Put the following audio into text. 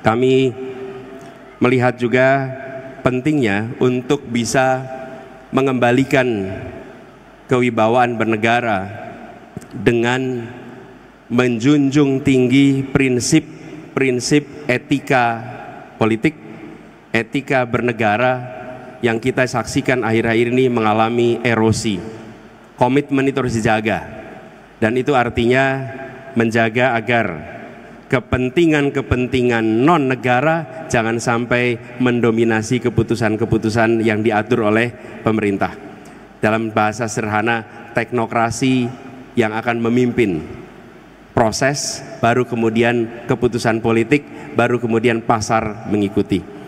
kami melihat juga pentingnya untuk bisa mengembalikan kewibawaan bernegara dengan menjunjung tinggi prinsip-prinsip etika politik, etika bernegara yang kita saksikan akhir-akhir ini mengalami erosi. Komitmen itu harus dijaga. Dan itu artinya menjaga agar kepentingan-kepentingan non negara jangan sampai mendominasi keputusan-keputusan yang diatur oleh pemerintah. Dalam bahasa sederhana, teknokrasi yang akan memimpin proses baru kemudian keputusan politik, baru kemudian pasar mengikuti.